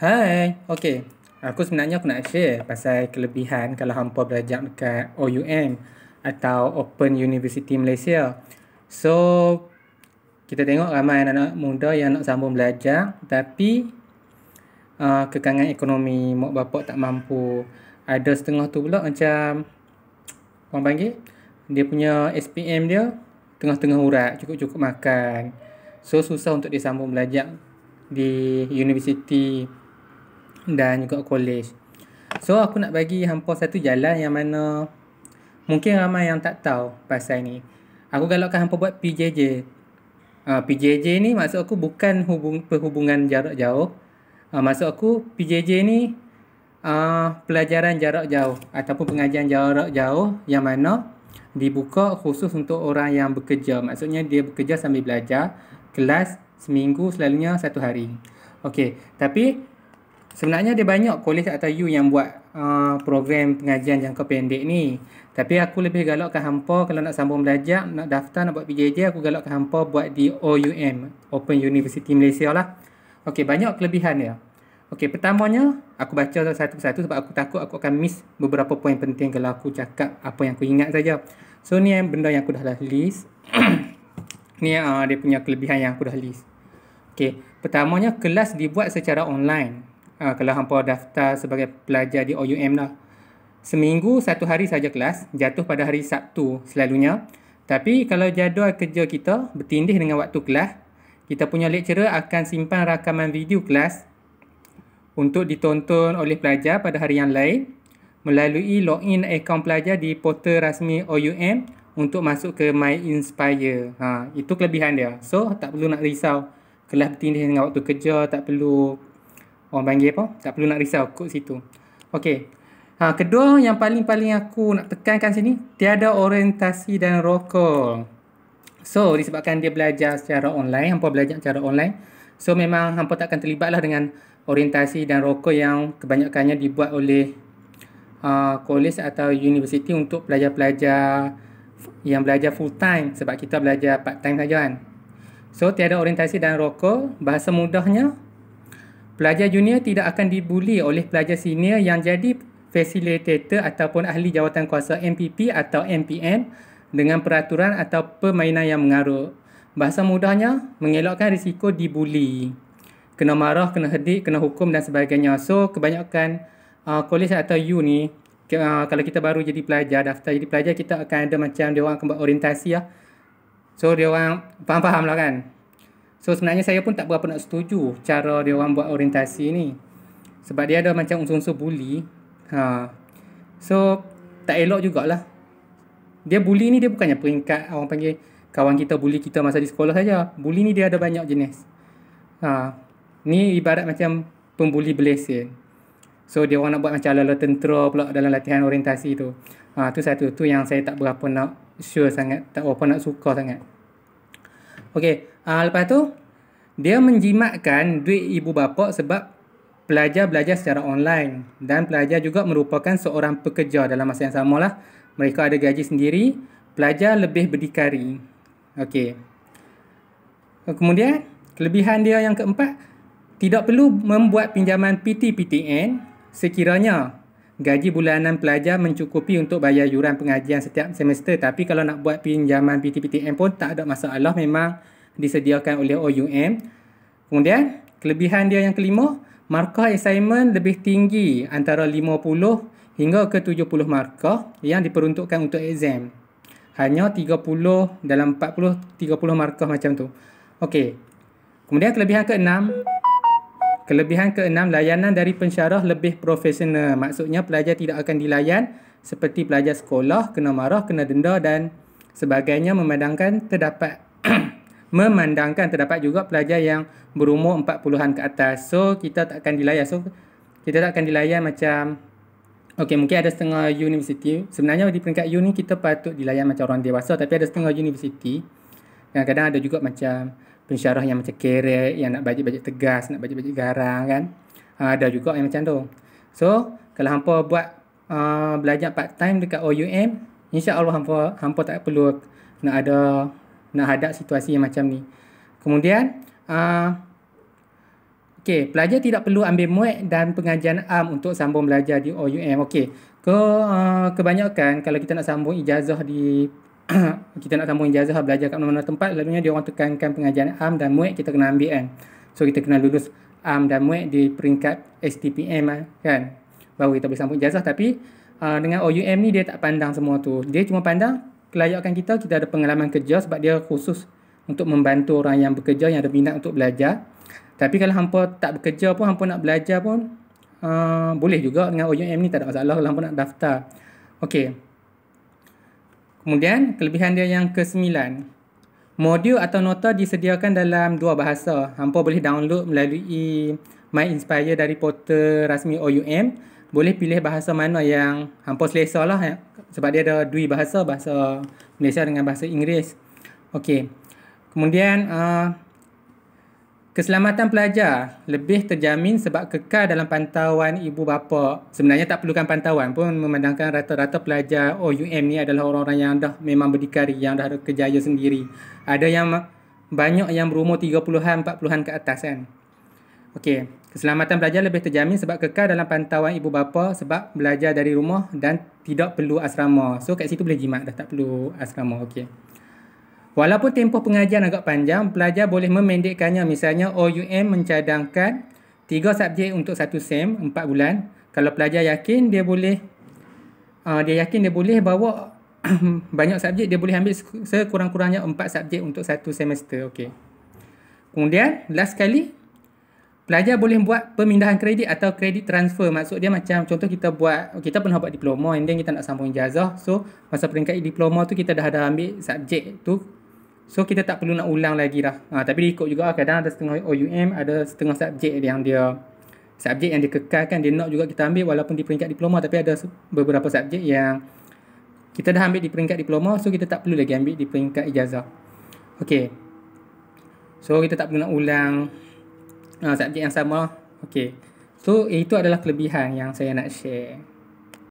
Hai, okey. Aku sebenarnya aku nak share pasal kelebihan kalau hampa belajar dekat OUM atau Open University Malaysia. So, kita tengok ramai anak-anak muda yang nak sambung belajar tapi uh, kekangan ekonomi, mak bapak tak mampu. Ada setengah tu pula macam orang panggil dia punya SPM dia tengah-tengah urat, cukup-cukup makan. So, susah untuk dia sambung belajar di universiti dan juga college. So aku nak bagi hampa satu jalan yang mana mungkin ramai yang tak tahu pasal ni. Aku galakkan hampa buat PJJ. Uh, ah, PJJ ni maksud aku bukan hubung, perhubungan jarak jauh. Uh, maksud aku PJJ ni uh, pelajaran jarak jauh ataupun pengajian jarak jauh yang mana dibuka khusus untuk orang yang bekerja. Maksudnya dia bekerja sambil belajar kelas seminggu selalunya satu hari. Okey, tapi sebenarnya ada banyak kolej atau U yang buat uh, program pengajian jangka pendek ni. Tapi aku lebih galak ke hampa kalau nak sambung belajar, nak daftar, nak buat PJJ, aku galak ke hampa buat di OUM, Open University Malaysia lah. Okey, banyak kelebihan dia. Okey, pertamanya, aku baca satu-satu sebab aku takut aku akan miss beberapa poin penting kalau aku cakap apa yang aku ingat saja. So, ni yang benda yang aku dah list. ni uh, dia punya kelebihan yang aku dah list. Okey, pertamanya, kelas dibuat secara online ha, kalau hangpa daftar sebagai pelajar di OUM lah. Seminggu satu hari saja kelas, jatuh pada hari Sabtu selalunya. Tapi kalau jadual kerja kita bertindih dengan waktu kelas, kita punya lecturer akan simpan rakaman video kelas untuk ditonton oleh pelajar pada hari yang lain melalui login akaun pelajar di portal rasmi OUM untuk masuk ke My Inspire. Ha, itu kelebihan dia. So, tak perlu nak risau kelas bertindih dengan waktu kerja, tak perlu orang panggil apa tak perlu nak risau kod situ okey ha kedua yang paling-paling aku nak tekankan sini tiada orientasi dan rokok so disebabkan dia belajar secara online hangpa belajar secara online so memang hangpa takkan terlibatlah dengan orientasi dan rokok yang kebanyakannya dibuat oleh kolej ha, uh, atau universiti untuk pelajar-pelajar yang belajar full time sebab kita belajar part time saja kan. So tiada orientasi dan rokok, bahasa mudahnya Pelajar junior tidak akan dibuli oleh pelajar senior yang jadi facilitator ataupun ahli jawatan kuasa MPP atau MPM dengan peraturan atau permainan yang mengarut. Bahasa mudahnya, mengelakkan risiko dibuli. Kena marah, kena hedik, kena hukum dan sebagainya. So, kebanyakan uh, college atau U ni, uh, kalau kita baru jadi pelajar, daftar jadi pelajar, kita akan ada macam dia orang akan buat orientasi lah. So, dia orang faham-faham lah kan? So sebenarnya saya pun tak berapa nak setuju cara dia orang buat orientasi ni. Sebab dia ada macam unsur-unsur bully. Ha. So tak elok jugalah. Dia bully ni dia bukannya peringkat orang panggil kawan kita bully kita masa di sekolah saja. Bully ni dia ada banyak jenis. Ha. Ni ibarat macam pembuli belesin. So dia orang nak buat macam lalu ala tentera pula dalam latihan orientasi tu. Ha, tu satu. Tu yang saya tak berapa nak sure sangat. Tak berapa nak suka sangat. Okey, uh, lepas tu dia menjimatkan duit ibu bapa sebab pelajar belajar secara online dan pelajar juga merupakan seorang pekerja dalam masa yang samalah. Mereka ada gaji sendiri, pelajar lebih berdikari. Okey. Kemudian, kelebihan dia yang keempat, tidak perlu membuat pinjaman PT-PTN sekiranya gaji bulanan pelajar mencukupi untuk bayar yuran pengajian setiap semester tapi kalau nak buat pinjaman PTPTM pun tak ada masalah memang disediakan oleh OUM kemudian kelebihan dia yang kelima markah assignment lebih tinggi antara 50 hingga ke 70 markah yang diperuntukkan untuk exam hanya 30 dalam 40 30 markah macam tu okey kemudian kelebihan keenam Kelebihan keenam, layanan dari pensyarah lebih profesional. Maksudnya pelajar tidak akan dilayan seperti pelajar sekolah, kena marah, kena denda dan sebagainya memandangkan terdapat memandangkan terdapat juga pelajar yang berumur 40-an ke atas. So, kita tak akan dilayan. So, kita tak akan dilayan macam okay, mungkin ada setengah universiti. Sebenarnya di peringkat uni kita patut dilayan macam orang dewasa. Tapi ada setengah universiti. Kadang-kadang ada juga macam pensyarah yang macam kere yang nak baca baca tegas nak baca baca garang kan uh, ada juga yang macam tu so kalau hampa buat uh, belajar part time dekat OUM insyaallah hampa hampa tak perlu nak ada nak hadap situasi yang macam ni kemudian uh, Okey, pelajar tidak perlu ambil muat dan pengajian am untuk sambung belajar di OUM. Okay, ke uh, kebanyakan kalau kita nak sambung ijazah di kita nak sambung ijazah belajar kat mana-mana tempat selalunya dia orang tekankan pengajian am dan muid e kita kena ambil kan so kita kena lulus am dan muid e di peringkat STPM ah, kan baru kita boleh sambung ijazah tapi uh, dengan OUM ni dia tak pandang semua tu dia cuma pandang kelayakan kita kita ada pengalaman kerja sebab dia khusus untuk membantu orang yang bekerja yang ada minat untuk belajar tapi kalau hampa tak bekerja pun hampa nak belajar pun uh, boleh juga dengan OUM ni tak ada masalah kalau hampa nak daftar okey Kemudian kelebihan dia yang ke-9. Modul atau nota disediakan dalam dua bahasa. Hampa boleh download melalui My Inspire dari portal rasmi OUM. Boleh pilih bahasa mana yang hampa selesa lah. Ya. Sebab dia ada dua bahasa. Bahasa Malaysia dengan bahasa Inggeris. Okey. Kemudian uh, Keselamatan pelajar lebih terjamin sebab kekal dalam pantauan ibu bapa. Sebenarnya tak perlukan pantauan pun memandangkan rata-rata pelajar OUM ni adalah orang-orang yang dah memang berdikari, yang dah ada kejaya sendiri. Ada yang banyak yang berumur 30-an, 40-an ke atas kan. Okey, keselamatan pelajar lebih terjamin sebab kekal dalam pantauan ibu bapa sebab belajar dari rumah dan tidak perlu asrama. So kat situ boleh jimat dah tak perlu asrama. Okey. Walaupun tempoh pengajian agak panjang, pelajar boleh memendekkannya. Misalnya OUM mencadangkan tiga subjek untuk satu sem empat bulan. Kalau pelajar yakin dia boleh uh, dia yakin dia boleh bawa banyak subjek, dia boleh ambil sekurang-kurangnya empat subjek untuk satu semester. Okey. Kemudian last kali pelajar boleh buat pemindahan kredit atau kredit transfer. Maksud dia macam contoh kita buat kita pernah buat diploma and then kita nak sambung ijazah. So masa peringkat diploma tu kita dah ada ambil subjek tu So kita tak perlu nak ulang lagi lah ha, Tapi dia ikut juga lah kadang ada setengah OUM Ada setengah subjek yang dia Subjek yang dia kekalkan dia nak juga kita ambil Walaupun di peringkat diploma tapi ada beberapa subjek yang Kita dah ambil di peringkat diploma So kita tak perlu lagi ambil di peringkat ijazah Okay So kita tak perlu nak ulang uh, Subjek yang sama Okay So itu adalah kelebihan yang saya nak share